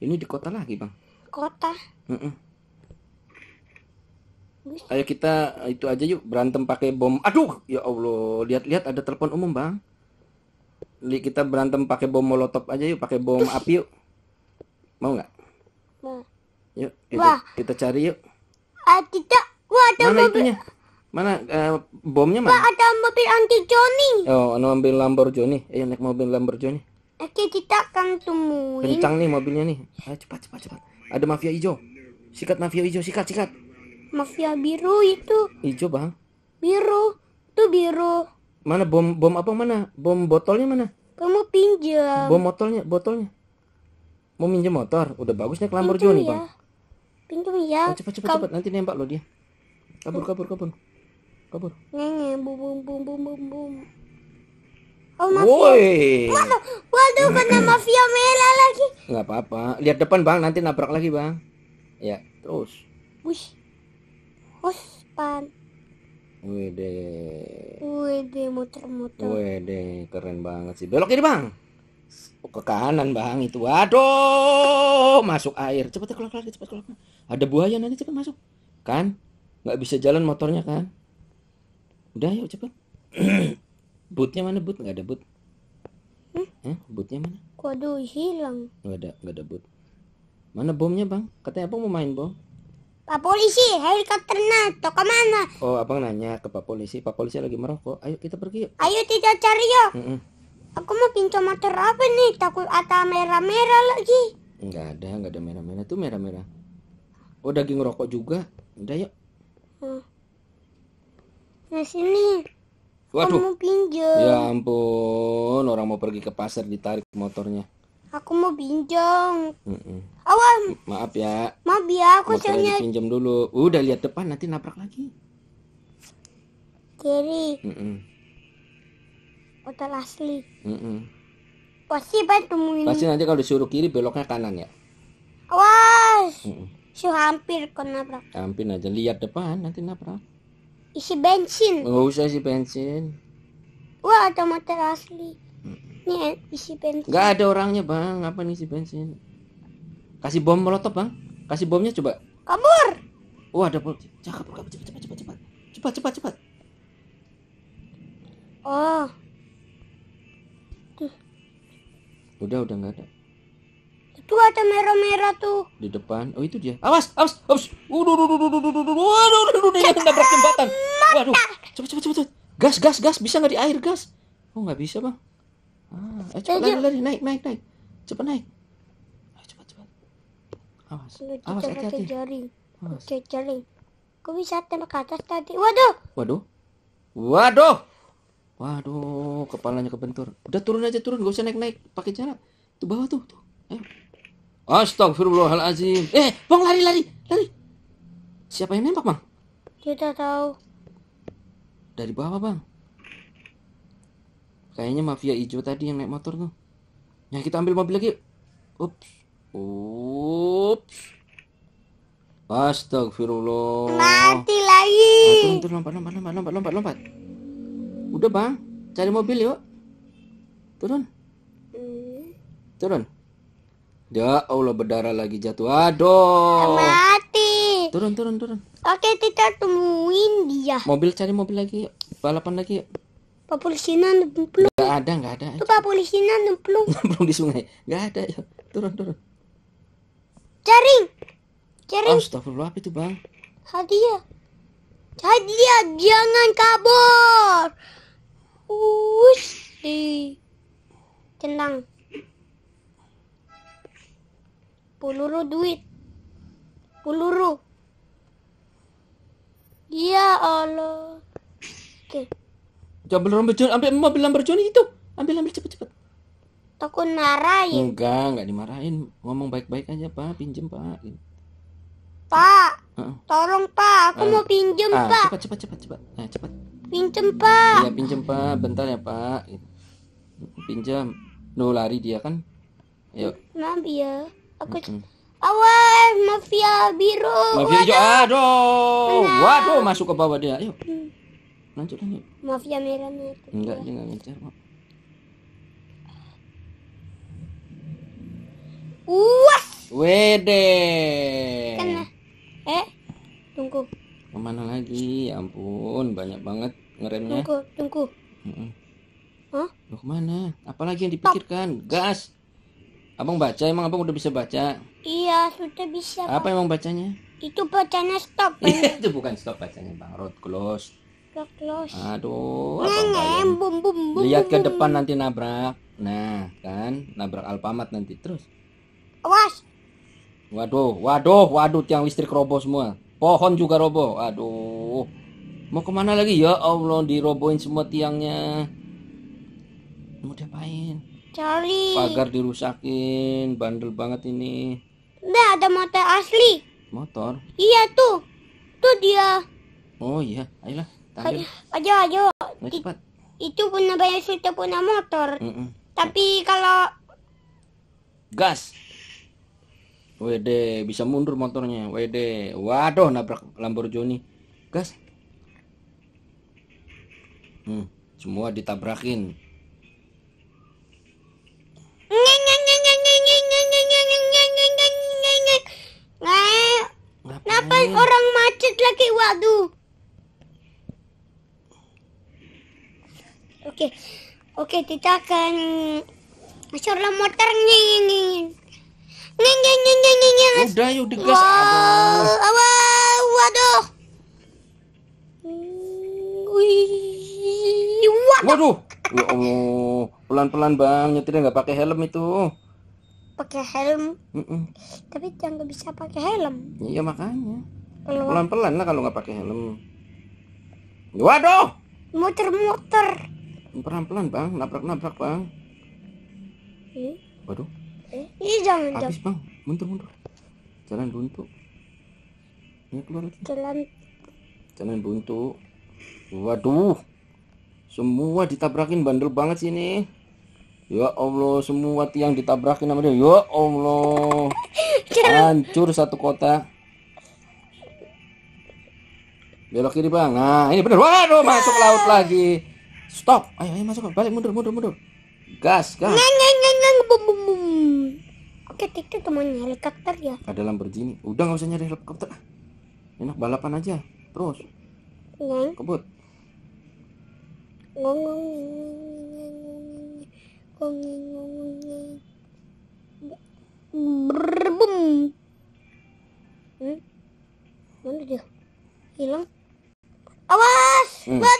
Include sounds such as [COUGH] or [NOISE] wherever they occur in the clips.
Ini di kota lagi, Bang. Kota? Heeh. Ayo kita eh, itu aja yuk berantem pakai bom. Aduh, ya Allah, lihat-lihat ada telepon umum, Bang. Li kita berantem pakai bom molotov aja yuk, pakai bom api yuk. Mau nggak? Mau. Yuk, kita, Wah. kita cari yuk. Ah, tidak. Wah, ada mana mobil. Itunya? Mana uh, bomnya mana? Wah, ada mobil anti Johnny. Oh, mobil Lamborghini. yang naik mobil Lamborghini. Oke, kita akan temuin. Kencang nih mobilnya nih. Ayo cepat cepat cepat. Ada mafia hijau. Sikat mafia hijau, sikat sikat. Mafia biru itu. Hijau, Bang. Biru. Itu biru. Mana bom bom apa mana? Bom botolnya mana? Kamu pinjam. Bom botolnya, botolnya. Mau minjem motor? Udah bagusnya ke Lamborghini, ya. Bang. Pinjam ya. Oh, cepat cepat cepat nanti nembak lo dia. Kabur kabur kabur. Kabur. Neng, bum bum bum bum bum. Oh, Woi. Waduh, waduh kena mafia merah lagi. Enggak apa-apa. Lihat depan, Bang, nanti nabrak lagi, Bang. Ya, terus. Wih. pan. Wih deh. Wih deh, muter-muter. Wih deh, keren banget sih. Belok ini, Bang. Ke kanan, Bang. Itu. Waduh, masuk air. Cepat keluar lagi, cepat keluar. Ada buaya nanti cepat masuk. Kan? Gak bisa jalan motornya kan? Udah, yuk cepat. [CLEARS THROAT] Bootnya mana boot? Nggak ada boot. Hmm? Hah? Bootnya mana? Waduh, hilang. Nggak ada, nggak ada boot. Mana bomnya bang? Katanya abang mau main bom. Pak polisi, helikopter NATO mana? Oh, abang nanya ke pak polisi. Pak polisi lagi merokok. Ayo kita pergi yuk. Ayo tidak cari yuk. Mm -mm. Aku mau pinjam motor apa nih? Takut ada merah-merah lagi. Enggak ada, enggak ada merah-merah. Tuh merah-merah. Oh, daging rokok juga. Udah yuk. Hmm. Nah, sini. Waduh. mau pinjam. Ya ampun, orang mau pergi ke pasar ditarik motornya. Aku mau pinjam. mm Awam. Maaf ya. Maaf ya, aku soalnya pinjam dulu. Udah lihat depan nanti nabrak lagi. Kiri. Mm-mm. Motor asli. Mm-mm. Pasti ini. Pasti nanti kalau disuruh kiri beloknya kanan ya. Awas. Mm-mm. hampir kena nabrak. Hampir aja lihat depan nanti nabrak isi bensin nggak usah isi bensin wah ada motor asli nih isi bensin nggak ada orangnya bang apa nih isi bensin kasih bom molotov bang kasih bomnya coba kabur wah ada bom cakap cepat cepat cepat cepat cepat cepat cepat cepat oh udah udah nggak ada Tuh ada merah-merah tuh. Di depan. Oh, itu dia. Awas, awas, awas. Waduh, waduh, waduh, waduh, waduh, waduh, waduh, waduh, waduh, Waduh. Cepet, cepet, cepet. Gas, gas, gas. Bisa nggak di air, gas? Oh, nggak bisa, Bang. Ah, eh, cepet lari, lari. Naik, naik, naik. Cepet naik. Ayo, cepet, cepet. Awas. Awas, hati-hati. Jaring. Oke, jaring. Kok bisa tembak ke atas tadi? Waduh. Waduh. Waduh. Waduh, kepalanya kebentur. Udah turun aja turun, gak usah naik-naik. Pakai jarak. Tuh bawah tuh, tuh. Ayo. Astagfirullahaladzim. Eh, Bang lari lari, lari. Siapa yang nembak, Bang? Tidak tahu. Dari bawah, Bang. Kayaknya mafia hijau tadi yang naik motor tuh. Ya, kita ambil mobil lagi. Ups. Ups. Astagfirullah. Mati lagi. Nah, turun, lompat, lompat, lompat, lompat, lompat, lompat. Udah, Bang. Cari mobil yuk. Turun. Hmm. Turun. Ya Allah berdarah lagi jatuh. Aduh. Mati. Turun turun turun. Oke kita temuin dia. Mobil cari mobil lagi. Yuk. Balapan lagi. Yuk. Pak polisinan belum. Gak ada nggak ada. Tuh pak polisinan belum. [LAUGHS] belum di sungai. Gak ada. ya Turun turun. Jaring. Jaring. Astagfirullah apa itu bang? Hadiah. Hadiah jangan kabur. Us. Eh. Tendang. Peluru duit. Peluru. iya Allah. Oke. Okay. Jangan belum berjuang ambil mobil bilang berjuang itu. Ambil ambil cepet cepet. Takut marahin Enggak, enggak dimarahin. Ngomong baik-baik aja, Pak. Pinjem, Pak. Pak, uh. tolong Pak, aku uh. mau pinjem uh. Pak. Cepat, cepat, cepat, cepat. Nah, eh, cepat. Pinjem Pak. Iya pinjem Pak, bentar ya Pak. Pinjam. Nuh lari dia kan. Yuk. Maaf ya. Aku -hmm. awas mafia biru. Mafia hijau. Aduh. Waduh masuk ke bawah dia. Ayo. Hmm. Lanjut lanjut. Mafia merah Enggak, dia enggak ngejar kok. Wede. Kena. Eh, tunggu. Kemana lagi? Ya ampun, banyak banget ngeremnya. Tunggu, tunggu. Mm -mm. Hah? Lo kemana? Apalagi yang dipikirkan? Gas. Abang baca, emang abang udah bisa baca? Iya, sudah bisa. Apa bang. emang bacanya? Itu bacanya stop. Iya, itu bukan stop bacanya bang, road close. Road close. Aduh. Nengem, nah, nah, bum, bum, bum, Lihat ke depan nanti nabrak. Nah, kan nabrak Alfamart nanti terus. Awas. Waduh, waduh, waduh, tiang listrik robo semua. Pohon juga robo, Aduh. Mau kemana lagi ya Allah dirobohin semua tiangnya. Mau diapain? cari pagar dirusakin bandel banget ini enggak ada motor asli motor iya tuh tuh dia oh iya ayolah tampil aja. ayo, cepat itu punya banyak sudah punya motor mm -mm. tapi kalau gas WD bisa mundur motornya WD waduh nabrak Lamborghini gas hmm, semua ditabrakin Kenapa orang macet lagi waduh? Oke, okay. oke okay, kita akan masuklah motor ngingin ngingin ngingin ngingin ngingin. Udah yuk digas. Wow, Awal. waduh. wih Waduh. Ya Allah, pelan-pelan bang, nyetirnya nggak pakai helm itu pakai helm mm -mm. tapi jangan bisa pakai helm iya makanya pelan pelan lah kalau nggak pakai helm waduh muter muter pelan pelan bang nabrak nabrak bang eh? waduh eh? iya jangan habis bang mundur mundur jalan buntu ini iya, keluar lagi jalan jalan buntu waduh semua ditabrakin bandel banget sini Ya Allah, semua tiang ditabrakin sama dia. Ya Allah. Hancur satu kota. Belok kiri, Bang. Nah, ini bener. Waduh, masuk laut lagi. Stop. Ayo, ayo masuk. Balik mundur, mundur, mundur. Gas, gas. Neng, neng, neng, neng. Oke, itu temannya helikopter ya. Ada Lamborghini. Udah nggak usah nyari helikopter. Enak balapan aja. Terus. Neng. Kebut. Ngong berbum hmm? mana dia hilang awas hmm. waduh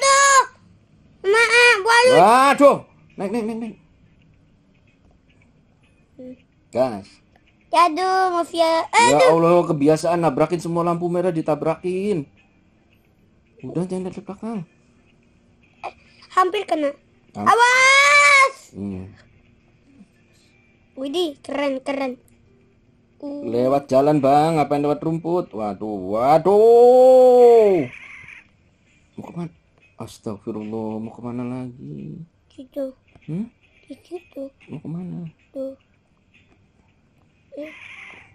maaf waduh waduh naik naik naik naik hmm. gas ya Aduh, mafia. Aduh. Ya Allah, kebiasaan nabrakin semua lampu merah ditabrakin. Udah jangan lihat belakang. hampir kena. Hampir. Awas. Widih, keren, keren. Uh. Lewat jalan, Bang. Ngapain lewat rumput? Waduh, waduh. Mau kemana? Astagfirullah, mau kemana lagi? Situ. Hmm? Di Mau kemana? Tuh. Eh,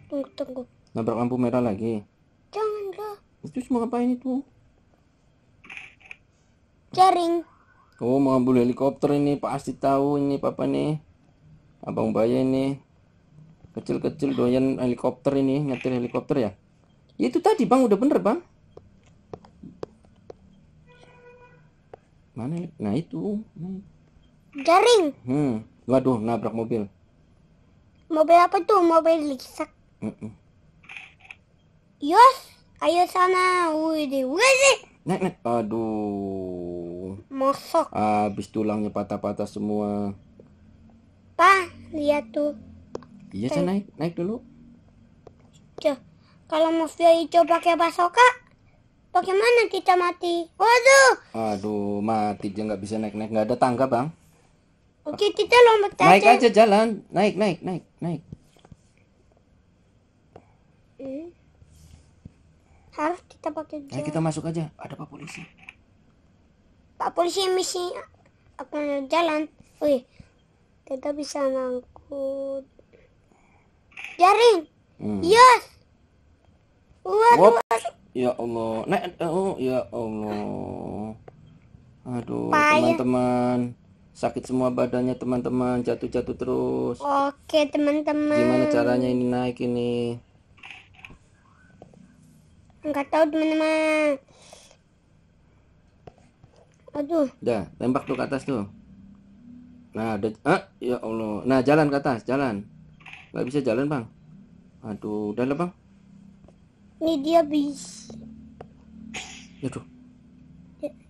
tunggu, tunggu. Nabrak lampu merah lagi? Jangan lah. Itu apa ngapain itu? Jaring. Oh, mau ambil helikopter ini. Pasti tahu ini papa nih. Abang Baya ini kecil-kecil doyan helikopter ini, nyetir helikopter ya. Ya itu tadi Bang, udah bener Bang. Mana? Nah itu. Jaring. Hmm. Waduh, nabrak mobil. Mobil apa tuh? Mobil lisak. Mm -mm. Yos, ayo sana. Wih, wih. Nek, nek. Aduh. Mosok. Habis tulangnya patah-patah semua. Pak, lihat tuh iya saya naik naik dulu Cah, kalau mau mafia hijau pakai basoka bagaimana kita mati waduh aduh mati dia nggak bisa naik naik nggak ada tangga bang oke kita lompat aja naik aja jalan naik naik naik naik hmm. harus kita pakai jalan. Nah, kita masuk aja ada pak polisi pak polisi misi aku jalan wih kita bisa ngangkut jaring hmm. yes Waduh. ya Allah nek eh, oh ya Allah aduh teman-teman sakit semua badannya teman-teman jatuh-jatuh terus oke teman-teman gimana caranya ini naik ini nggak tahu teman-teman aduh dah tembak tuh ke atas tuh Nah, ada ah, eh, ya Allah. Nah, jalan ke atas, jalan. Gak bisa jalan, Bang. Aduh, udah lah, Bang. Ini dia bis. Ya,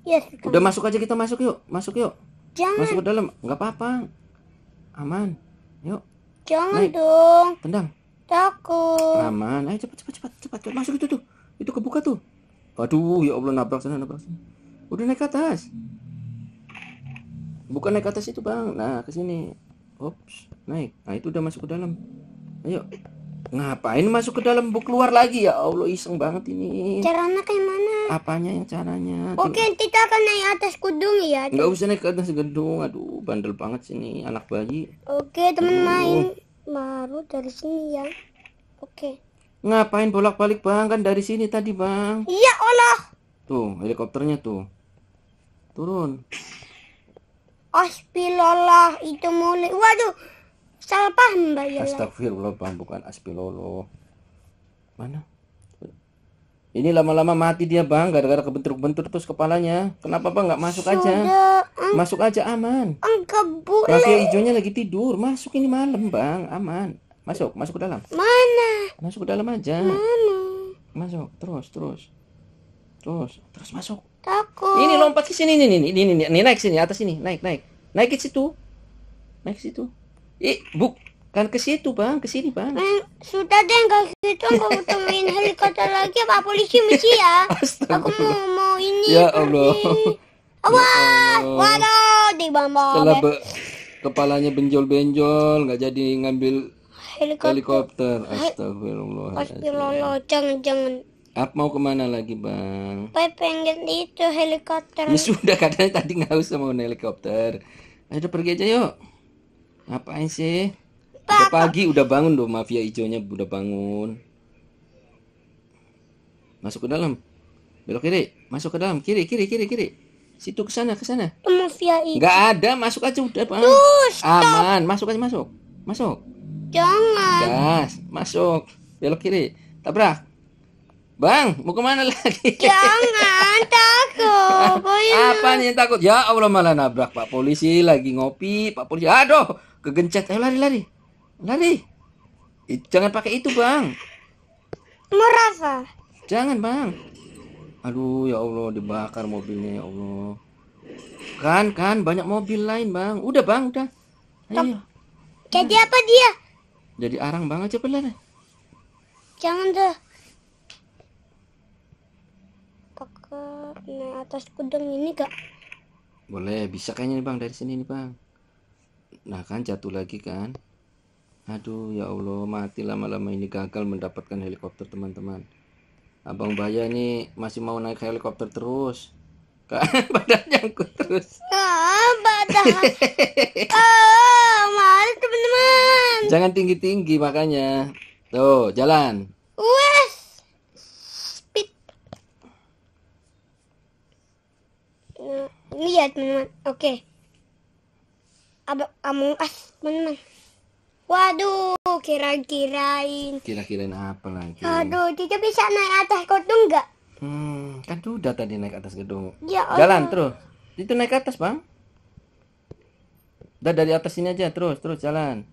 ya, ya udah masuk aja kita masuk yuk, masuk yuk. Jangan. Masuk ke dalam, nggak apa-apa. Aman. Yuk. Jangan Naik. dong. Tendang. Takut. Aman. Ayo cepat cepat cepat cepat. Masuk itu tuh. Itu kebuka tuh. Waduh, ya Allah nabrak sana nabrak sana. Udah naik ke atas bukan naik ke atas itu bang nah ke sini ops naik nah itu udah masuk ke dalam ayo ngapain masuk ke dalam bu keluar lagi ya allah iseng banget ini caranya kayak mana apanya yang caranya oke Tuh. kita akan naik atas gedung ya nggak usah naik ke atas gedung aduh bandel banget sini anak bayi oke teman main baru dari sini ya oke ngapain bolak-balik bang kan dari sini tadi bang iya allah tuh helikopternya tuh turun Aspilollah itu mulai. Waduh, salah paham Mbak Yola. Astagfirullah, Bang, bukan lolo Mana? Ini lama-lama mati dia bang, gara-gara kebentur-bentur terus kepalanya. Kenapa bang nggak masuk Sudah, aja? Masuk aja aman. Enggak boleh. Raffia hijaunya lagi tidur. Masuk ini malam bang, aman. Masuk, masuk ke dalam. Mana? Masuk ke dalam aja. Mana? Masuk, terus, terus, terus, terus masuk. Takut. Ini lompat ke sini ini ini ini ini naik sini atas sini naik naik naik ke situ naik ke situ. Ih buk kan ke situ bang ke sini bang. Eh, sudah deh nggak situ aku temuin helikopter lagi apa polisi mesti ya. [LAUGHS] Aku mau mau ini. Ya Allah. Awas, ya waduh di bambang. be kepalanya benjol-benjol nggak jadi ngambil helikopter. helikopter. Astagfirullah. Astagfirullah, jangan-jangan. Up mau kemana lagi bang? Pai pengen itu helikopter. Ya sudah katanya tadi nggak usah mau helikopter. Ayo pergi aja yuk. Ngapain sih? Udah pagi udah bangun dong mafia hijaunya udah bangun. Masuk ke dalam. Belok kiri. Masuk ke dalam. Kiri kiri kiri kiri. Situ ke sana ke sana. Mafia hijau. Gak ada. Masuk aja udah bang. Duh, stop. Aman. Masuk aja masuk. Masuk. Jangan. Gas. Masuk. Belok kiri. Tabrak. Bang, mau kemana lagi? Jangan takut, [LAUGHS] Apa nih yang takut? Ya Allah malah nabrak Pak Polisi lagi ngopi, Pak Polisi. Aduh, kegencet. Ayo eh, lari, lari, lari. Jangan pakai itu, Bang. Merasa? Jangan, Bang. Aduh, ya Allah, dibakar mobilnya, ya Allah. Kan, kan, banyak mobil lain, Bang. Udah, Bang, udah. Ayo. Jadi apa dia? Jadi arang, Bang. Aja pelan. Jangan, tuh. naik atas kudung ini gak? Boleh, bisa kayaknya nih bang dari sini nih bang. Nah kan jatuh lagi kan? Aduh ya Allah mati lama-lama ini gagal mendapatkan helikopter teman-teman. Abang Baya ini masih mau naik helikopter terus. [LAUGHS] Kan, badan nyangkut terus. Ah, badan. oh, [LAUGHS] ah, mari teman-teman. Jangan tinggi-tinggi makanya. Tuh, jalan. lihat teman-teman. Oke. Abang Among Us teman-teman. Waduh, kira-kirain. Kira-kirain apa lagi? Aduh, Cica bisa naik atas gedung enggak Hmm, kan udah tadi naik atas gedung. Ya, jalan Jalan terus. Itu naik atas, Bang. Udah dari atas sini aja terus, terus jalan.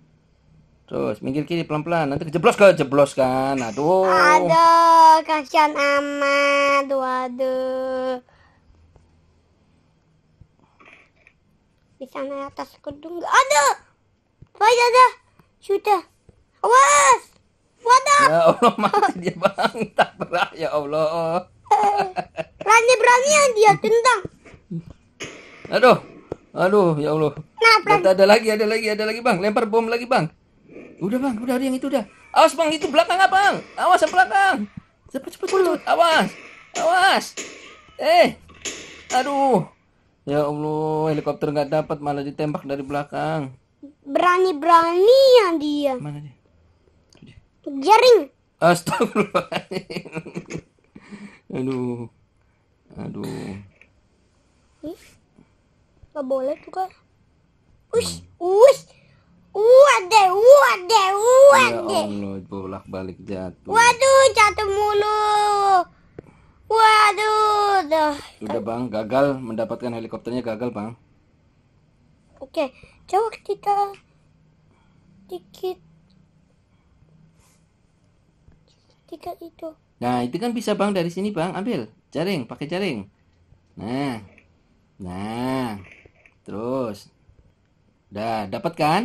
Terus minggir kiri pelan-pelan, nanti kejeblos ke jeblos kan. Aduh. Aduh, kasihan amat. Waduh. bisa naik atas gedung nggak ada Wah ada sudah awas wadah ya Allah mati dia bang [LAUGHS] tak berah ya Allah eh, berani beranian ya dia tendang aduh aduh ya Allah nah, Bata, ada lagi ada lagi ada lagi bang lempar bom lagi bang udah bang udah ada yang itu udah awas bang itu belakang apa ah, bang awas yang belakang cepet cepet cepet awas awas eh aduh Ya Allah, helikopter nggak dapat malah ditembak dari belakang. Berani-berani ya dia. Mana dia? Jaring. Astagfirullahaladzim. Aduh. Aduh. gak boleh tuh kak. Ush, ush. waduh, waduh, waduh. Ya Allah, bolak-balik jatuh. Waduh, jatuh mulu. Waduh, dah. Sudah bang, gagal mendapatkan helikopternya gagal bang. Oke, coba kita dikit tiga itu. Nah itu kan bisa bang dari sini bang, ambil jaring, pakai jaring. Nah, nah, terus, dah dapat kan?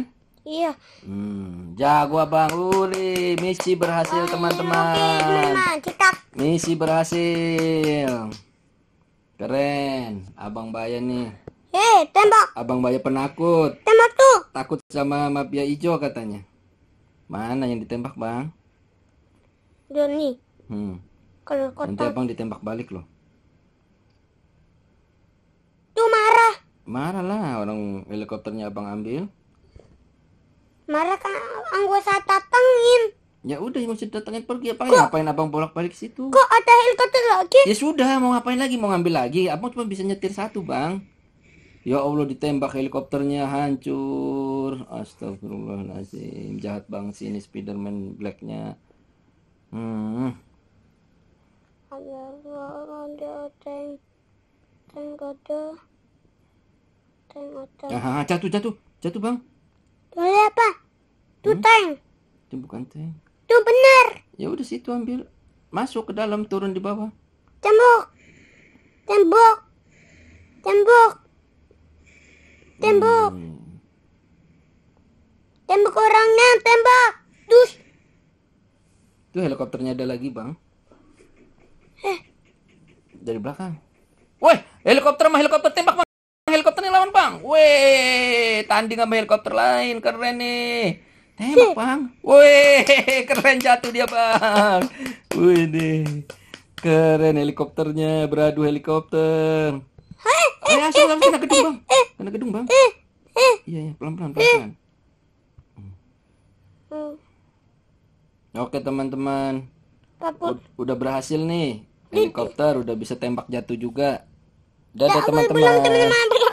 Iya. Hmm, jago bang, uli, misi berhasil teman-teman. teman kita Misi berhasil. Keren, Abang Bayan nih. Eh, tembak. Abang Bayan penakut. Tembak tuh. Takut sama mafia hijau katanya. Mana yang ditembak, Bang? Doni. Hmm. Kalau kota. Abang ditembak balik loh. Tuh marah. Marah lah orang helikopternya Abang ambil. Marah kan anggota tatangin. Ya udah maksud datangin pergi apa ya? ngapain abang bolak-balik situ? Kok ada helikopter lagi? Ya sudah mau ngapain lagi mau ngambil lagi. Abang cuma bisa nyetir satu bang. Ya Allah ditembak helikopternya hancur. Astagfirullahaladzim jahat banget sih ini Spiderman Blacknya. Hmm. ada jatuh jatuh jatuh bang. Tuh apa? Tuh hmm? tank. Itu bukan tank. Tuh benar. Ya udah situ ambil. Masuk ke dalam, turun di bawah. Tembok. Tembok. Tembok. Tembok. Hmm. Tembok orangnya, tembok. Dus. Tuh helikopternya ada lagi, Bang. Eh. Dari belakang. Woi, helikopter mah helikopter tembak, Bang. Helikopternya lawan, Bang. Weh, tanding sama helikopter lain. Keren nih. Tembak eh, bang. Wih keren jatuh dia bang. Wih deh. Keren helikopternya beradu helikopter. Oh, ya, asal langsung kena gedung bang. Kena eh, gedung eh. bang. Iya iya pelan pelan pelan. pelan. Hmm. Oke teman-teman. Udah berhasil nih. Helikopter udah bisa tembak jatuh juga. Ya Dadah teman-teman.